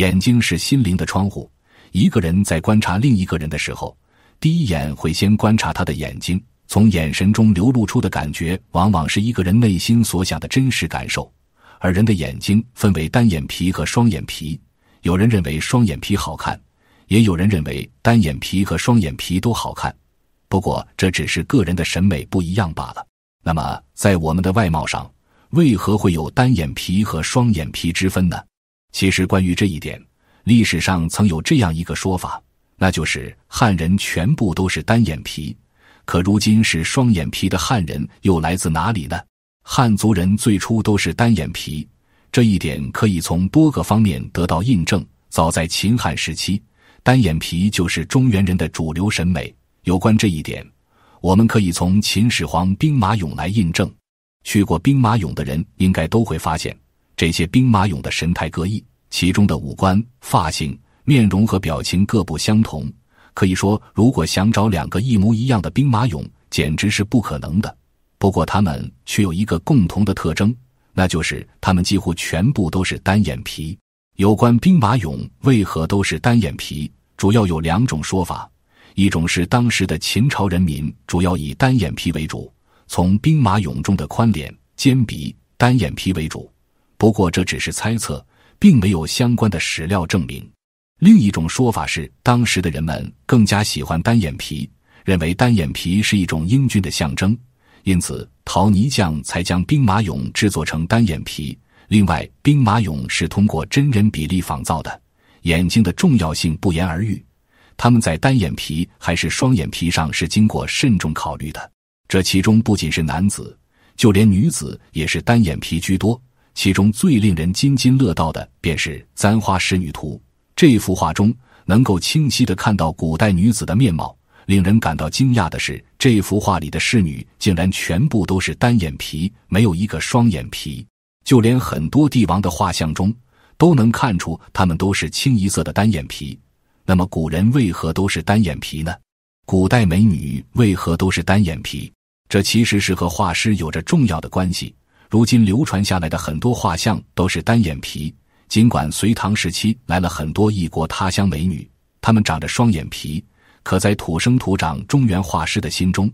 眼睛是心灵的窗户，一个人在观察另一个人的时候，第一眼会先观察他的眼睛。从眼神中流露出的感觉，往往是一个人内心所想的真实感受。而人的眼睛分为单眼皮和双眼皮，有人认为双眼皮好看，也有人认为单眼皮和双眼皮都好看。不过这只是个人的审美不一样罢了。那么，在我们的外貌上，为何会有单眼皮和双眼皮之分呢？其实，关于这一点，历史上曾有这样一个说法，那就是汉人全部都是单眼皮。可如今，是双眼皮的汉人又来自哪里呢？汉族人最初都是单眼皮，这一点可以从多个方面得到印证。早在秦汉时期，单眼皮就是中原人的主流审美。有关这一点，我们可以从秦始皇兵马俑来印证。去过兵马俑的人应该都会发现。这些兵马俑的神态各异，其中的五官、发型、面容和表情各不相同。可以说，如果想找两个一模一样的兵马俑，简直是不可能的。不过，他们却有一个共同的特征，那就是他们几乎全部都是单眼皮。有关兵马俑为何都是单眼皮，主要有两种说法：一种是当时的秦朝人民主要以单眼皮为主，从兵马俑中的宽脸、尖鼻、单眼皮为主。不过这只是猜测，并没有相关的史料证明。另一种说法是，当时的人们更加喜欢单眼皮，认为单眼皮是一种英俊的象征，因此陶泥匠才将兵马俑制作成单眼皮。另外，兵马俑是通过真人比例仿造的，眼睛的重要性不言而喻。他们在单眼皮还是双眼皮上是经过慎重考虑的。这其中不仅是男子，就连女子也是单眼皮居多。其中最令人津津乐道的便是《簪花仕女图》这幅画中，能够清晰的看到古代女子的面貌。令人感到惊讶的是，这幅画里的侍女竟然全部都是单眼皮，没有一个双眼皮。就连很多帝王的画像中，都能看出他们都是清一色的单眼皮。那么，古人为何都是单眼皮呢？古代美女为何都是单眼皮？这其实是和画师有着重要的关系。如今流传下来的很多画像都是单眼皮，尽管隋唐时期来了很多异国他乡美女，她们长着双眼皮，可在土生土长中原画师的心中，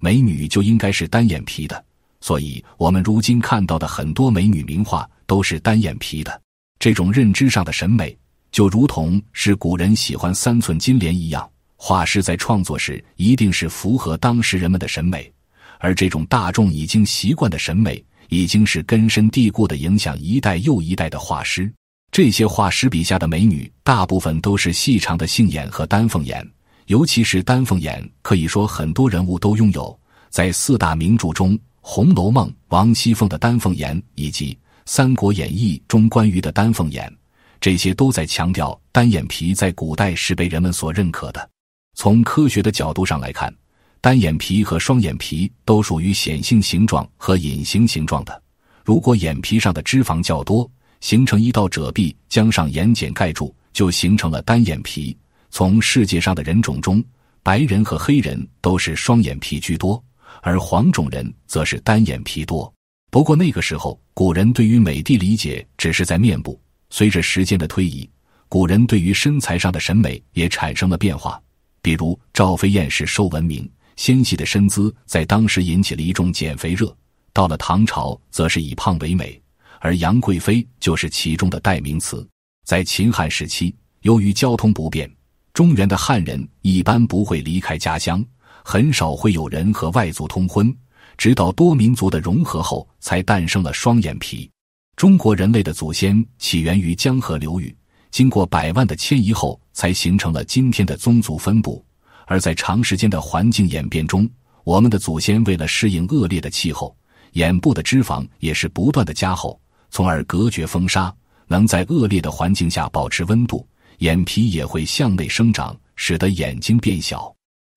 美女就应该是单眼皮的。所以，我们如今看到的很多美女名画都是单眼皮的。这种认知上的审美，就如同是古人喜欢三寸金莲一样，画师在创作时一定是符合当时人们的审美，而这种大众已经习惯的审美。已经是根深蒂固的影响一代又一代的画师，这些画师笔下的美女大部分都是细长的杏眼和丹凤眼，尤其是丹凤眼，可以说很多人物都拥有。在四大名著中，《红楼梦》王熙凤的丹凤眼，以及《三国演义》中关羽的丹凤眼，这些都在强调单眼皮在古代是被人们所认可的。从科学的角度上来看。单眼皮和双眼皮都属于显性形状和隐形形状的。如果眼皮上的脂肪较多，形成一道褶壁将上眼睑盖住，就形成了单眼皮。从世界上的人种中，白人和黑人都是双眼皮居多，而黄种人则是单眼皮多。不过那个时候，古人对于美的理解只是在面部。随着时间的推移，古人对于身材上的审美也产生了变化。比如赵飞燕是受文明。纤细的身姿在当时引起了一种减肥热，到了唐朝则是以胖为美，而杨贵妃就是其中的代名词。在秦汉时期，由于交通不便，中原的汉人一般不会离开家乡，很少会有人和外族通婚，直到多民族的融合后，才诞生了双眼皮。中国人类的祖先起源于江河流域，经过百万的迁移后，才形成了今天的宗族分布。而在长时间的环境演变中，我们的祖先为了适应恶劣的气候，眼部的脂肪也是不断的加厚，从而隔绝风沙，能在恶劣的环境下保持温度。眼皮也会向内生长，使得眼睛变小。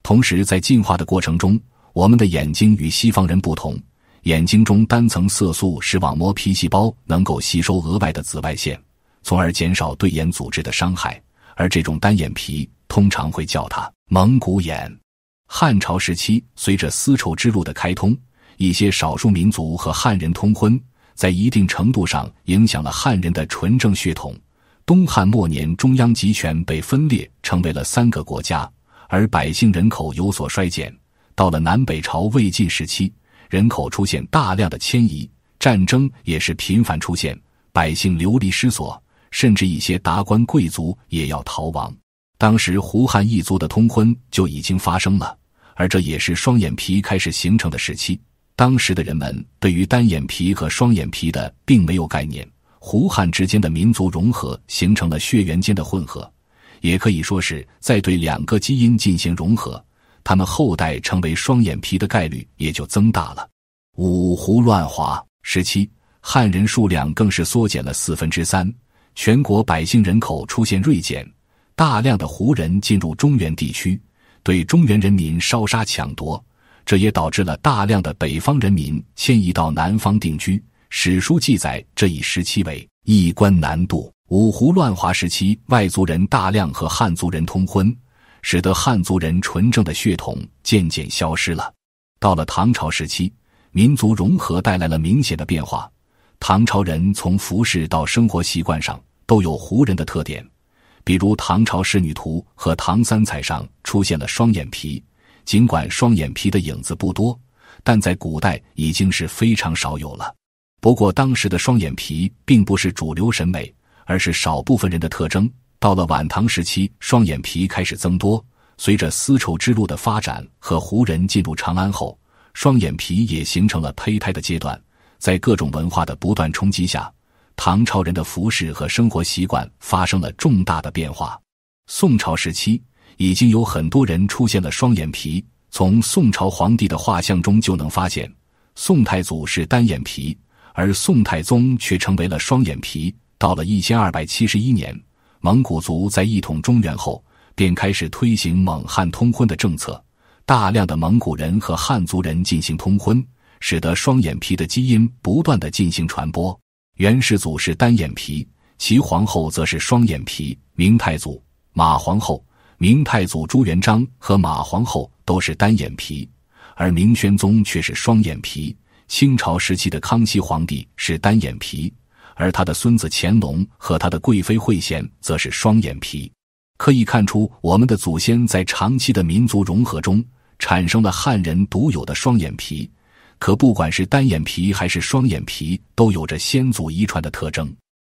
同时，在进化的过程中，我们的眼睛与西方人不同，眼睛中单层色素视网膜皮细胞能够吸收额外的紫外线，从而减少对眼组织的伤害。而这种单眼皮通常会叫它。蒙古眼，汉朝时期，随着丝绸之路的开通，一些少数民族和汉人通婚，在一定程度上影响了汉人的纯正血统。东汉末年，中央集权被分裂，成为了三个国家，而百姓人口有所衰减。到了南北朝魏晋时期，人口出现大量的迁移，战争也是频繁出现，百姓流离失所，甚至一些达官贵族也要逃亡。当时胡汉一族的通婚就已经发生了，而这也是双眼皮开始形成的时期。当时的人们对于单眼皮和双眼皮的并没有概念。胡汉之间的民族融合形成了血缘间的混合，也可以说是在对两个基因进行融合。他们后代成为双眼皮的概率也就增大了。五胡乱华时期，汉人数量更是缩减了四分之三，全国百姓人口出现锐减。大量的胡人进入中原地区，对中原人民烧杀抢夺，这也导致了大量的北方人民迁移到南方定居。史书记载这一时期为“一关难度。五胡乱华时期，外族人大量和汉族人通婚，使得汉族人纯正的血统渐渐消失了。到了唐朝时期，民族融合带来了明显的变化。唐朝人从服饰到生活习惯上都有胡人的特点。比如唐朝仕女图和唐三彩上出现了双眼皮，尽管双眼皮的影子不多，但在古代已经是非常少有了。不过当时的双眼皮并不是主流审美，而是少部分人的特征。到了晚唐时期，双眼皮开始增多。随着丝绸之路的发展和胡人进入长安后，双眼皮也形成了胚胎的阶段。在各种文化的不断冲击下。唐朝人的服饰和生活习惯发生了重大的变化。宋朝时期，已经有很多人出现了双眼皮。从宋朝皇帝的画像中就能发现，宋太祖是单眼皮，而宋太宗却成为了双眼皮。到了一千二百七十一年，蒙古族在一统中原后，便开始推行蒙汉通婚的政策，大量的蒙古人和汉族人进行通婚，使得双眼皮的基因不断的进行传播。元世祖是单眼皮，齐皇后则是双眼皮。明太祖马皇后、明太祖朱元璋和马皇后都是单眼皮，而明宣宗却是双眼皮。清朝时期的康熙皇帝是单眼皮，而他的孙子乾隆和他的贵妃惠贤则是双眼皮。可以看出，我们的祖先在长期的民族融合中产生了汉人独有的双眼皮。可不管是单眼皮还是双眼皮，都有着先祖遗传的特征。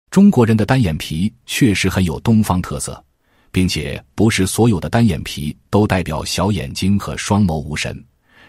中国人的单眼皮确实很有东方特色，并且不是所有的单眼皮都代表小眼睛和双眸无神。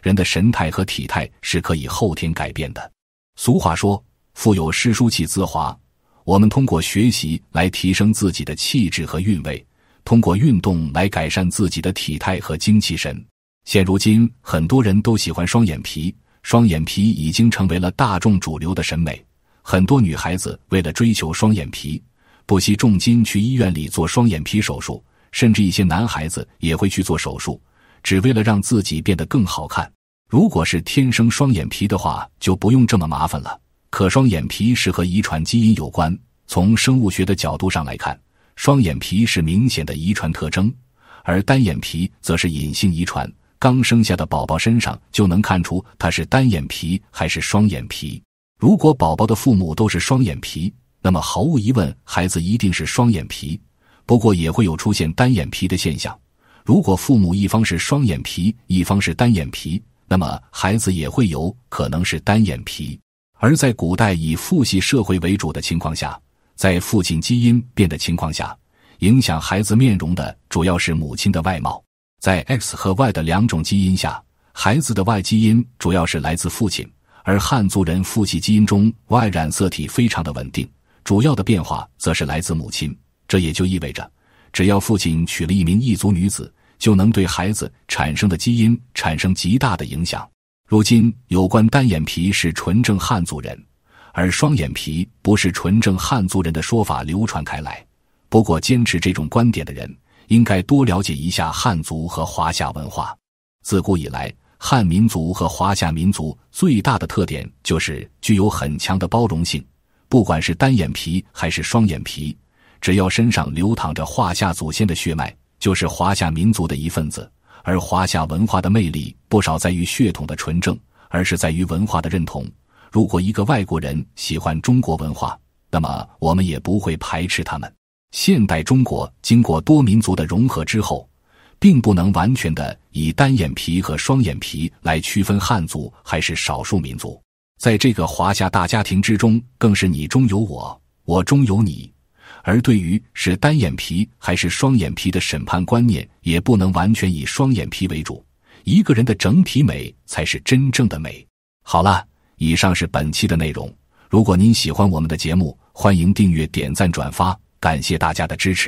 人的神态和体态是可以后天改变的。俗话说：“富有诗书气自华。”我们通过学习来提升自己的气质和韵味，通过运动来改善自己的体态和精气神。现如今，很多人都喜欢双眼皮。双眼皮已经成为了大众主流的审美，很多女孩子为了追求双眼皮，不惜重金去医院里做双眼皮手术，甚至一些男孩子也会去做手术，只为了让自己变得更好看。如果是天生双眼皮的话，就不用这么麻烦了。可双眼皮是和遗传基因有关，从生物学的角度上来看，双眼皮是明显的遗传特征，而单眼皮则是隐性遗传。刚生下的宝宝身上就能看出他是单眼皮还是双眼皮。如果宝宝的父母都是双眼皮，那么毫无疑问，孩子一定是双眼皮。不过也会有出现单眼皮的现象。如果父母一方是双眼皮，一方是单眼皮，那么孩子也会有可能是单眼皮。而在古代以父系社会为主的情况下，在父亲基因变的情况下，影响孩子面容的主要是母亲的外貌。在 X 和 Y 的两种基因下，孩子的 Y 基因主要是来自父亲，而汉族人父系基因中 Y 染色体非常的稳定，主要的变化则是来自母亲。这也就意味着，只要父亲娶了一名异族女子，就能对孩子产生的基因产生极大的影响。如今，有关单眼皮是纯正汉族人，而双眼皮不是纯正汉族人的说法流传开来。不过，坚持这种观点的人。应该多了解一下汉族和华夏文化。自古以来，汉民族和华夏民族最大的特点就是具有很强的包容性。不管是单眼皮还是双眼皮，只要身上流淌着华夏祖先的血脉，就是华夏民族的一份子。而华夏文化的魅力，不少在于血统的纯正，而是在于文化的认同。如果一个外国人喜欢中国文化，那么我们也不会排斥他们。现代中国经过多民族的融合之后，并不能完全的以单眼皮和双眼皮来区分汉族还是少数民族。在这个华夏大家庭之中，更是你中有我，我中有你。而对于是单眼皮还是双眼皮的审判观念，也不能完全以双眼皮为主。一个人的整体美才是真正的美。好了，以上是本期的内容。如果您喜欢我们的节目，欢迎订阅、点赞、转发。感谢大家的支持。